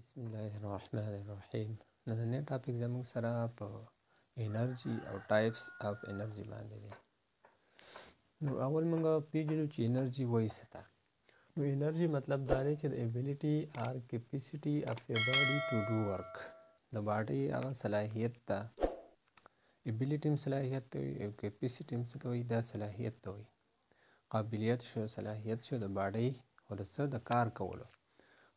بسم الله الرحمن الرحیم نننې ټاپک زموږ سره په انرژي او ټایپس اف انرژي باندې دی نو اول موږ پیژنو چې انرژي وایي ستا نو انرژي مطلب دا دی چې د ابیلیټي آر کیپیسټي اف ا باډي ټو ډو ورک د باډي هغه صلاحیت ته ابیلیټي هم صلاحیت ته وي او کیپیسټي هم څه ته وي دا صلاحیت ته وي قابلیت شو صلاحیت شو د باډي او د څه د کار کولو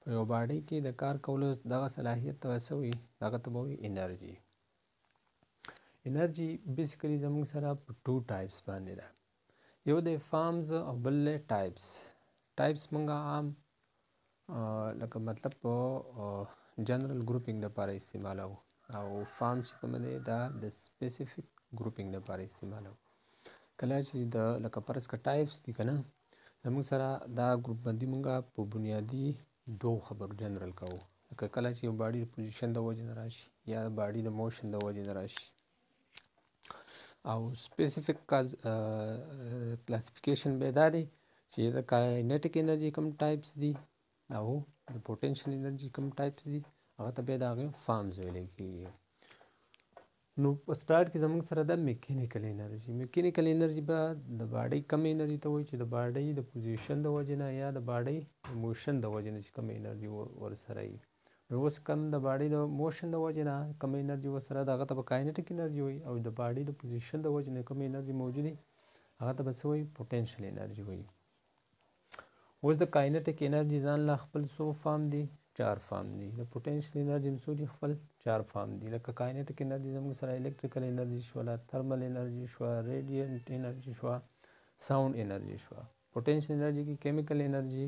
په یو باډي کې د کار کولو دغه صلاحیت ته څه وي دغه ته به وي انرژي انرژي بیسیکلی زموږ سره په ټو ټایپس باندې ده یو د فارمز او بل ټایپس ټایپس مونږه عام لکه مطلب په جنرال ګروپینګ لپاره استعمالو او فارم چې کوم دی دا د سپیسیفیک ګروپینګ لپاره استعمالو کله چې د لکه پرس کا ټایپس دي کنه زموږ سره دا ګروپ بندي مونږه په بنیادی دوه خبر جنرال کوو لکه کله چې یو باډي د پوزیشن د وجې نه راشي یا باډي د موشن د وجې نه راشي او سپیسیفیک کاز کلاسیفیکیشن به دا دی چې د کاینټیک انرژي کوم ټایپس دي او د پوټنشل انرژي کوم ټایپس دي هغه ته بیا د هغې فارمز ویلی کېږي نو په سٹارټ کې زموږ سره د میکینیکل انرژي میکینیکل انرژي به د باډۍ کم انرژي ته وایي چې د باډۍ د پوزیشن د وجې نه یا د باډۍ موشن د وجې نه چې کم انرژي ورسره وي نو اوس کم د باډۍ د موشن د وجې نه کم انرژي ورسره د هغه ته به کاینټیک انرژي وایي او د باډۍ د پوزیشن د وجې نه کم انرژي موجودي هغه ته به څه وایي پوټینشل انرژي وایي اوس د کاینټیک انرژي ځان له خپل سو فارم دی چار فارم دي د پوټنشل انرژي مسوري خپل چار فارم دي لکه کاینټک انرژي زموږ سره الکتریکل انرژي شو لا ترمل انرژي شو ریډینټ انرژي شو ساوند انرژي شو پوټنشل انرژي کې کیمیکل انرژي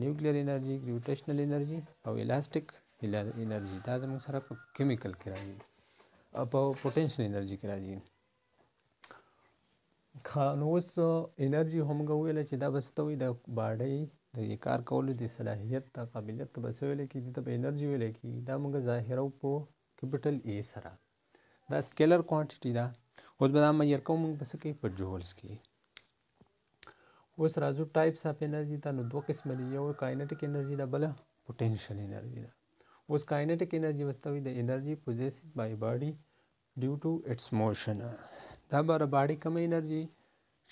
نیوکلیر انرژي گریویټیشنل انرژي او الاستیک انرژي دا زموږ سره په کیمیکل کې راځي او په پوټنشل انرژي کې راځي خانوس انرژي هم غوېل چې دا بستوي د باډي د دې کار کولو د صلاحیت ته قابلیت ته به څه ویلی کېږي دې ته به انرژي ویلی کېږي دا موږ ظاهروو په کیپټل ای سره دا سکیلر کوانټیټي ده اوس به دا معیر کوو موږ په څه کوي په جولز کې اوس راځو ټایپس آف انرژي ته نو دوه قسمه دي یو کاینټیک انرژي ده بله پوټینشیل انرژي ده اوس کاینټیک انرژي وسته وي د انرژي پوزیسډ بای باډي ډیو ټو اټس موشن دا بر باډي کومه انرژي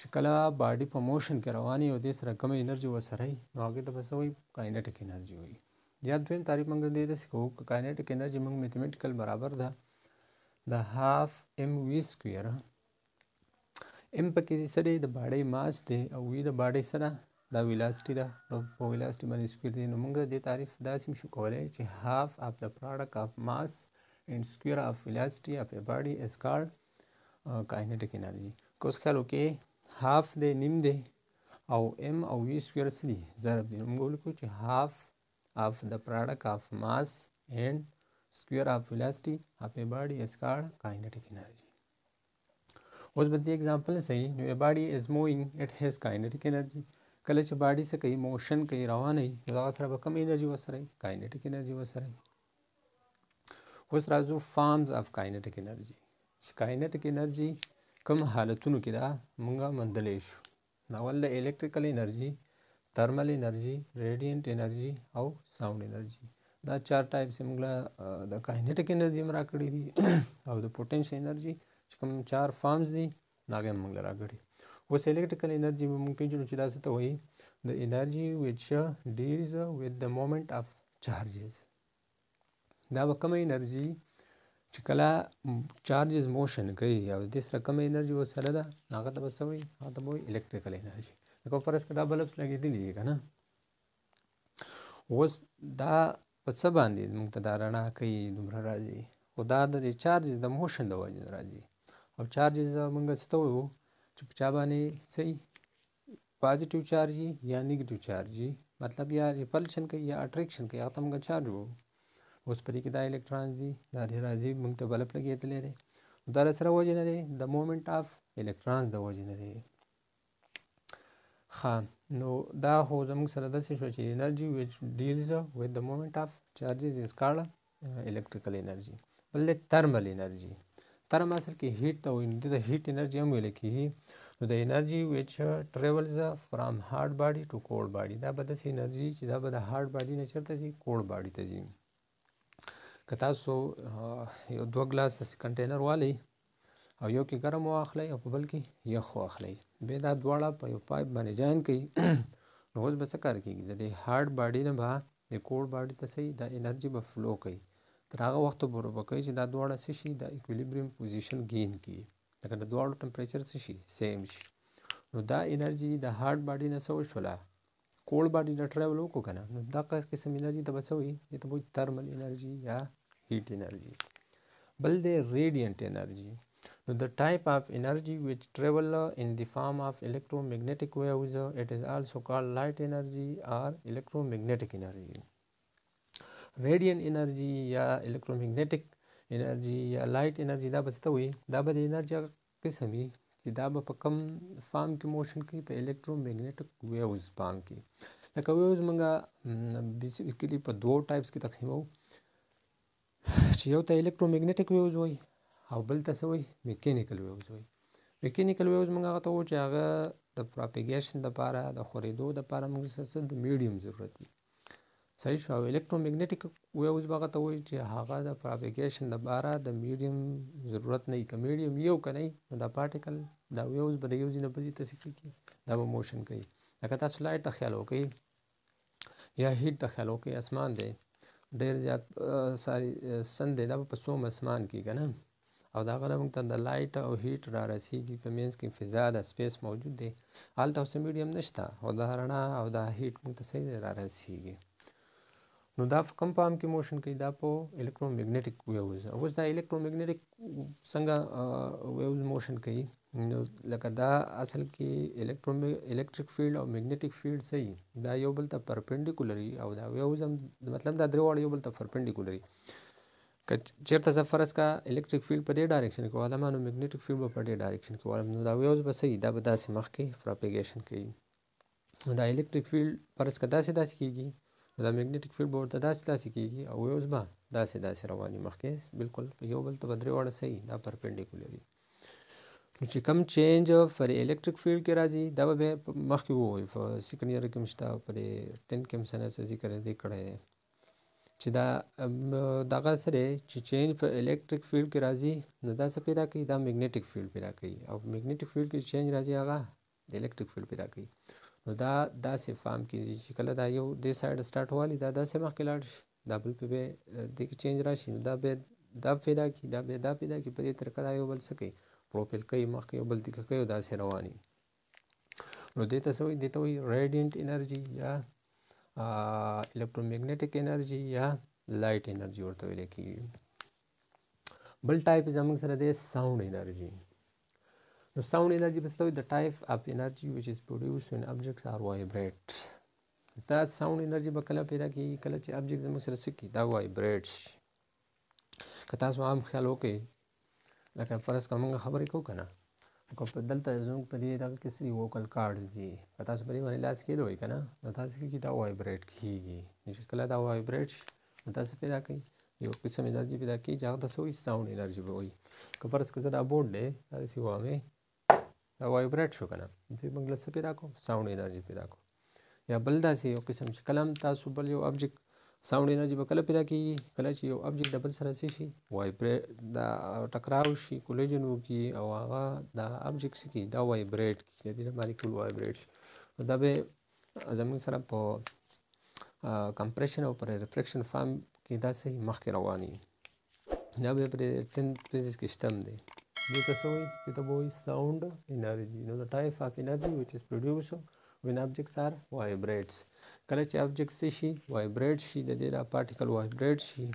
چې کله باډي په موشن کې رواني او دې سره کومه انرژي وسره وي نو هغه ته بس وایي کاینټک انرژي وایي یا دویم تعریف موږ دې داسې کوو که کاینټک انرژي موږ میتھمیټیکل برابر ده د هاف ام وی سکویر ام پکې سره د باډي ماس دی او وی د باډي سره دا ویلاسټي ده نو په ویلاسټي باندې سکویر دی نو موږ دې تعریف داسې هم شو کولی چې هاف اف د پراډکټ اف ماس and square of velocity of a body is called uh, kinetic energy. کوس خیال وکړئ هاف دی نیم دی او m او v square څه دي ضرب دي موږ ولیکو چې هاف of the product of mass and square of velocity of a body is called kinetic energy اوس به دې example صحیح نو a body is moving it has kinetic energy کله چې باډي څه کوي موشن کوي روان وي نو هغه سره به کم انرژي وسره کاینټیک انرژي وسره اوس راځو فارمز اف کاینټیک انرژي چې کاینټیک انرژي کوم حالتونو کې دا مونږه موندلی شو ناول د الکتریکل انرژي ترمل انرژي ریډینټ انرژي او ساوند انرژي دا چار ټایپ سیم موږ د کاینټیک انرژي مرا کړی دي او د پوتنشل انرژي چې کوم چار فارمز دي ناګه موږ را کړی اوس الکتریکل انرژي به موږ پیژنو چې دا څه ته وایي د انرژي ویچ ډیز وذ د مومنت اف چارجز دا به کومه انرژي چې کله چارجز موشن کوي او د سره کم انرژي وسره ده هغه ته بس وي هغه ته وي الکتریکل انرژي لکه فرض کړه بلبس لګېدلی دی کنه اوس دا په څه باندې موږ ته دا رڼا کوي دومره راځي خو دا د چارجز د موشن د وجې راځي او چارجز موږ څه ته وایو چې په چا باندې صحیح پازیټیو چارج یا نیگیټیو چارج مطلب یا ریپلشن کوي یا اټریکشن کوي هغه ته موږ چارج وایو اوس پرې کې دا الکترونز دي دا دې راځي موږ ته بلب لګېدلی دی دا له سره وجې نه دی د مومنټ آف الکترونز د وجې نه دی ښه نو دا خو زموږ سره داسې شو چې انرژي ویچ ډیلز ویت د مومنټ آف چارجز از کارډ الکتریکل انرژي بل دی ترمل انرژي ترم اصل کې هیټ ته وایي نو دې ته هیټ انرژي هم ویل کېږي نو د انرژي ویچ ټریولز فرام هارډ باډي ټو کوډ باډي دا به داسې انرژي چې دا به د هارډ باډي نه چېرته ځي کوډ باډي ته ځي که تاسو یو دوه ګلاس داسې کنټینر والی او یو کې ګرم واخلئ او په بل کې یخ واخلئ بیا دا دواړه په یو پایپ باندې جاین کوي نو اوس به څه کار کېږي د دې هارډ باډي نه به د کوډ باډي ته صحیح دا انرژي به فلو کوي تر هغه وخته پورې به کوي چې دا دواړه څه شي د اکویلیبریم پوزیشن ګین کړي لکه د دواړو ټمپریچر څه شي سیم شي نو دا انرژي د هارډ باډي نه څه وشوله کوړ باډي نه ټریول وکړو که نه نو دغه قسم انرژي ته به څه وي دې ته به ترمل انرژي یا heat energy but they radiant energy now the type of energy which travel in the form of electromagnetic waves it is also called light energy or electromagnetic energy radiant energy ya electromagnetic energy ya light energy da بس ته da bad energy د انرژي قسم وي چې دا به په کم فارم کې موشن کوي په الکترومګنیټک ویوز باندې لکه ویوز مونږه بیسیکلی په دوو ټایپس کې تقسیمو چې یو ته الکترومګنیټک ویوز وایي او بل ته څه وایي میکانیکل ویوز وایي میکانیکل ویوز موږ هغه ته وایو چې هغه د پروپیګیشن لپاره د خورېدو لپاره موږ څه د میډیم ضرورت دی صحیح شو او الکترومګنیټک ویوز هغه ته وایي چې هغه د پروپیګیشن لپاره د میډیم ضرورت نه که میډیم یو که نه نو دا پارټیکل دا ویوز به د یو ځای نه بل ځای ته څه کېږي دا به موشن کوي لکه تاسو لایټ ته خیال وکړئ یا هیټ ته خیال وکړئ اسمان دی ډېر زیات ساری سن دی دا به په څوم اسمان کې که نه او دا غره موږ ته د لایټ او هیټ را رسیږي په منځ کې فضا د سپیس موجود دی هلته اوس میډیم نشته او دا رڼا او دا هیټ موږ ته صحیح را رسیږي نو دا کم پام کې موشن کوي دا په الکترومګنیټک ویوز اوس دا الکترومګنیټک څنګه ویوز موشن کوي نو لکه دا اصل کې الکترو الکتریک فیلډ او میګنیټک فیلډ صحیح دا یو بل ته پرپینډیکولري او دا یو زم مطلب دا درې واړه یو بل ته پرپینډیکولري که چیرته زه فرض کا الکتریک فیلډ په دې ډایرکشن کې والم نو میګنیټک فیلډ په دې ډایرکشن کې والم نو دا یو بل صحیح دا به داسې مخکې پروپیګیشن کوي دا الکتریک فیلډ فرض کا داسې داسې کیږي دا میګنیټک فیلډ به ورته داسې داسې کیږي او ویوز به داسې داسې رواني مخکې بالکل یو بل ته به درې واړه صحیح دا پرپینډیکولري نو چې کم چینج پر الکتریک فیلډ کې راځي دا به مخکې ووایو په سیکنډ ایئر کې مشته په دې ټینت کې هم ساینس ذکر دی کړی دی چې دا دغه سره چې چینج په الکتریک فیلډ کې راځي نو دا څه پیدا کوي دا میګنیټک فیلډ پیدا کوي او میګنیټک فیلډ کې چینج راځي هغه د الکتریک فیلډ پیدا کوي نو دا داسې فارم کیږي چې کله دا یو د سایډ سٹارټ والی دا داسې مخکې لاړ دا بل په به د چینج راشي نو دا به دا پیدا کی دا به دا پیدا کی په دې طریقه دا یو بل څه کوي پروپیل کوي مخکې یو بل تیکه کوي او داسې روان وي نو دې ته څه وایي دې ته وایي ریډینټ انرژي یا الکترومیګنیټک انرژي یا لایټ انرژي ورته ویل کېږي بل ټایپ زموږ سره دی ساوند انرژي نو ساوند انرژي بس ته د ټایپ اف انرژي ویچ از پروډوس وین ابجیکټس آر وایبریټ دا ساوند انرژي به کله پیدا کېږي کله چې ابجیکټ زموږ سره څه کړي دا وایبریټ که تاسو هم خیال وکړئ لکه فرض کوم موږ خبرې کوو کنه کو په دلته زموږ په دې دغه کې سری ووکل کارډز دي که تاسو په دې باندې لاس کېدوئ که نه نو تاسې کې دا وایبریټ کېږي نو چې کله دا وایبریټ شي نو تاسې پیدا کوي یو قسم انرژي پیدا کوي چې هغه ته څه وایي ساؤنډ انرژي به وایي که فرض که زه دا بورډ دی دا داسې وهمې دا وایبریټ شو که نه دوی موږ له څه پیدا کړو ساؤنډ انرژي پیدا کړو یا بل داسې یو قسم چې کلم تاسو بل یو ابجیکټ ساوند انرژي به کله پیدا کیږي کله چې یو ابجیکټ د بل سره څه شي وایبریټ دا ټکراو شي کولیجن وکړي او هغه دا ابجیکټ څه کیږي دا وایبریټ کیږي د دې مالیکول وایبریټ شي دا به زموږ سره په کمپریشن او پر ریفریکشن فارم کې دا صحیح مخکې رواني دا به پر ټین فیزیکس کې شتم دی دې ته څه وایي دې ته به وایي ساوند انرژي نو د ټایپ آف انرژي ویچ از پروډیوسډ when objects are vibrates کله چې objects شي e e vibrate شي د دې را particle vibrate شي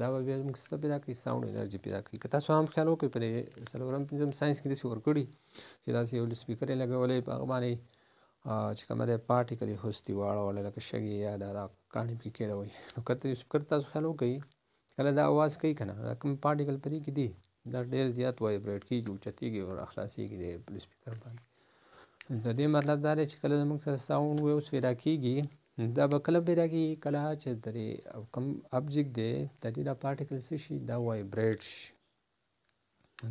دا به بیا موږ څه پیدا کوي ساوند انرژي پیدا کوي که تاسو هم خیال وکړئ په څلورم پنځم ساينس کې داسې ورکړي چې داسې یو سپیکر یې لګولی په هغه باندې چې کومه دی پارټیکل یې هستي واړوله لکه شګې یا دا دا کاڼي پکې کېدوي نو که یو سپیکر تاسو خیال وکړئ کله دا اواز کوي که نه دا کوم پارټیکل په دې کې دي دا ډېر زیات وایبریټ کېږي اوچتېږي او راخلاصېږي د سپیکر باندې د دې مطلب دا دی چې کله زموږ سره ساوند ویوز پیدا کیږي دا به کله پیدا کیږي کله چې درې او کم ابجیکټ دی د دې دا پارټیکل څه شي دا وایبریټ شي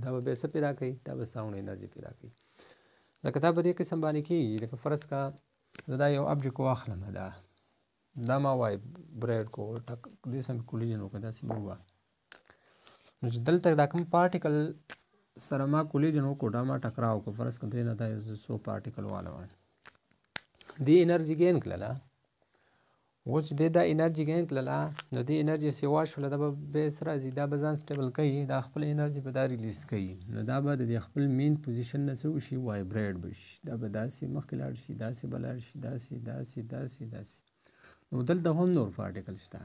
دا به بیا څه پیدا کوي دا به ساوند انرژي پیدا کوي لکه دا په دې قسم باندې کیږي لکه فرض کا زه دا یو ابجیکټ واخلم دا دا ما وایبریټ کو ټک دې سم کولیجن وکړه داسې ووه نو چې دلته دا کوم پارټیکل సరే మా కొలీజన్ కూడా మా టకరావు ఒక ఫరస్ కంటే ఏంటంటే so particle వాళ్ళ دې انرژي ګین کړله اوس دې دا انرژي ګین کړله نو دې انرژي سیوا شوله دا به بیس راځي دا به ځان سټیبل کوي دا خپل انرژي به دا ریلیز کوي نو دا به د خپل مین پوزیشن نه څه وشي وایبریټ به شي دا به داسې مخکې لاړ شي داسې به لاړ شي داسې داسې داسې داسې نو دلته هم نور پارټیکل شته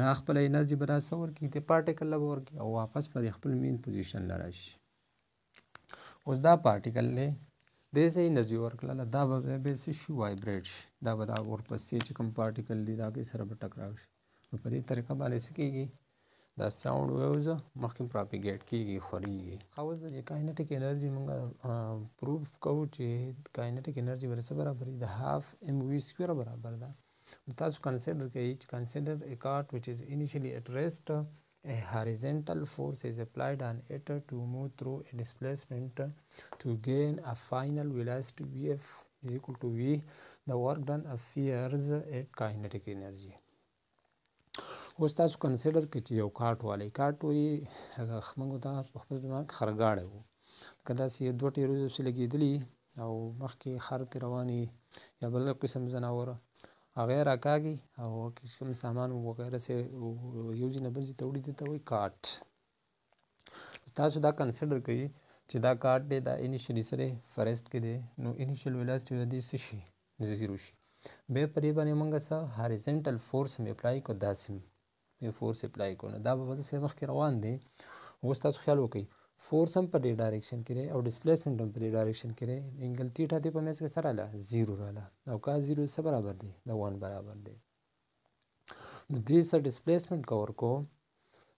دا خپل انرژي به دا څه ورکړي دې پارټیکل له به ورکړي او واپس پر خپل مین پوزیشن له راشي اوس دا پارټیکل دی دې څه انرژي ورکړله دا به بیا څه شي وایبریټ شي دا به دا ورپسې چې کوم پارټیکل دی دا هغې سره به ټکراو شي نو په دې طریقه باندې څه کېږي دا ساوند ویوز مخکې پراپیګیټ کېږي خورېږي اوس د کاینټک انرژي موږ پروف کوو چې کاینټک انرژي به څه برابر دي د هاف ام وي سکویر برابر ده تاسو کنسیډر کوي چې کنسیډر a cart which is initially at rest a horizontal force is applied on it to move through a displacement to gain a final velocity vf is equal to v the work done appears at kinetic energy اوس تاسو کنسیډر کړئ چې یو کارټ والی کارټ وي هغه موږ ته په خپل دماغ خرګاړی وو لکه داسې دوه ټیرو پسې لګېدلي او مخکې خر تې روانې یا بل قسم ځناوره هغه یې راکاږي او کوم سامان وغیره سه یو ځای نه بل ځای ته وړي دې ته وایي کارټ تاسو دا کنسیډر کوي چې دا کارټ دی دا انیشیلي سره فرست کې دی نو انیشیل ویلاسټي د دې څه شي زیرو شي به پرې باندې موږ سه هاریزنټل فورس هم اپلای کو داسم په فورس اپلای کو نو دا به څه مخ کې روان دی اوس تاسو خیال وکړئ force هم په دې ډایریکشن کې دی او ډسپلیسمنت هم په دې ډایریکشن کې دی انګل تیټا دې په منځ کې سره راله زیرو راله او کا زیرو سره برابر دی د ون برابر دی نو دې سره ډسپلیسمنت کور کو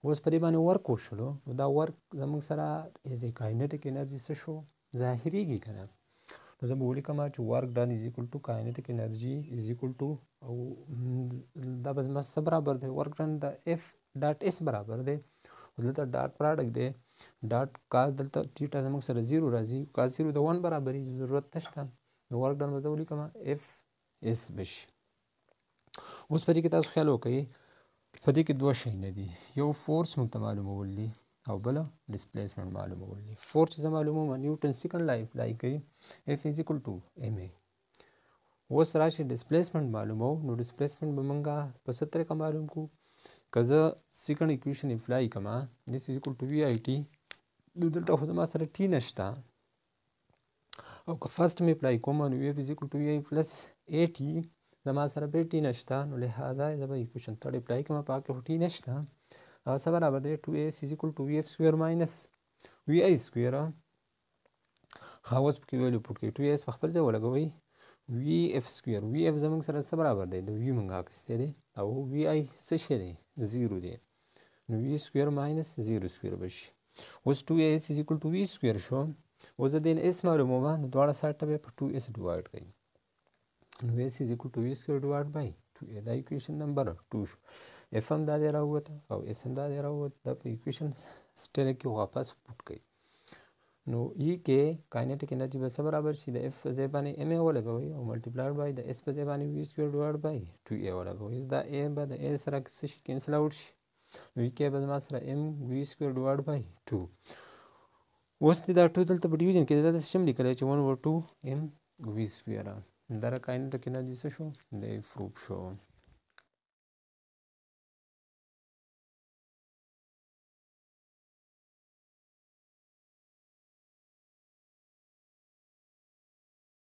اوس په دې باندې ورک وشلو نو دا ورک زموږ سره ایز ا کاینټیک انرژي څه شو ظاهریږي کنه نو زه به ولیکم چې ورک ډن از ایکول ټو کاینټیک انرژي از ایکول ټو او دا به زما سره برابر دی ورک ډن د اف ډاټ اس برابر دی دلته ډاټ پراډکټ دی ډاټ کاس دلته تیټا زموږ سره زیرو راځي کاس زیرو د ون برابرېږي ضرورت نشته نو ورک ډن به زه ولیکمه اف اس بشي اوس په دې کې تاسو خیال وکړئ په دې کې دوه شیونه دي یو فورس موږ ته معلومول دي او بله ډسپلیسمنټ معلومول دي فورس زه معلوموم نیوټن سیکنډ لا اپلای کوي اف از اکول ټو ام ای اوس راشي ډسپلیسمنټ معلومو نو ډسپلیسمنټ به موږ په څه طریقه معلوم کړو که زه سیکنډ اکویشن اپلای کما دیس از ایکول ټو وی آی ټي نو دلته خو زما سره ټي نشته او که فرست مې اپلای کوم نو وی از ایکول ټو وی آی پلس اے ټي زما سره بیا ټي نشته نو لهذا زه به اکویشن تھرډ اپلای کوم په کې خو ټي نشته هغه څه برابر دی ټو ایس از ایکول ټو وی ایف سکویر ماینس وی آی سکویر ښه اوس پکې ویلو پټ کړئ ټو ایس په خپل ځای ولګوئ وی ایف سکویر وی ایف زموږ سره څه برابر دی د وی مونږ اخیستی دی او وی آی څه شی دی زیرو دی نو وی سکویر ماینس زیرو سکویر به شي اوس ټو ایس از اکول ټو وی سکویر شو اوس د دین ایس معلومومه نو دواړه سایډ ته بیا په ټو ایس ډیوایډ کوي نو ایس از اکول ټو وی سکویر ډیوایډ بای ټو ای دا ایکویشن نمبر ټو شو اف هم دا دی راووته او ایس هم دا دی راووته دا په ایکویشن سټیره کې واپس پټ کوي نو ای کې کاینټیک انرژي به سره برابر شي د اف ځای باندې ام ای ولګوي او ملټیپلاړ بای د اس په ځای باندې وی سکوئر ډیوایډ بای 2 ای ولګوي دا ای به د ای سره شي کینسل اوټ شي نو ای کې به زما سره ام وی سکوئر ډیوایډ بای 2 اوس دا ټوټل ته په ډیویژن کې دا سیستم لیکل چې 1 ور 2 ام وی سکوئر دا کاینټیک انرژي څه شو د پروف شو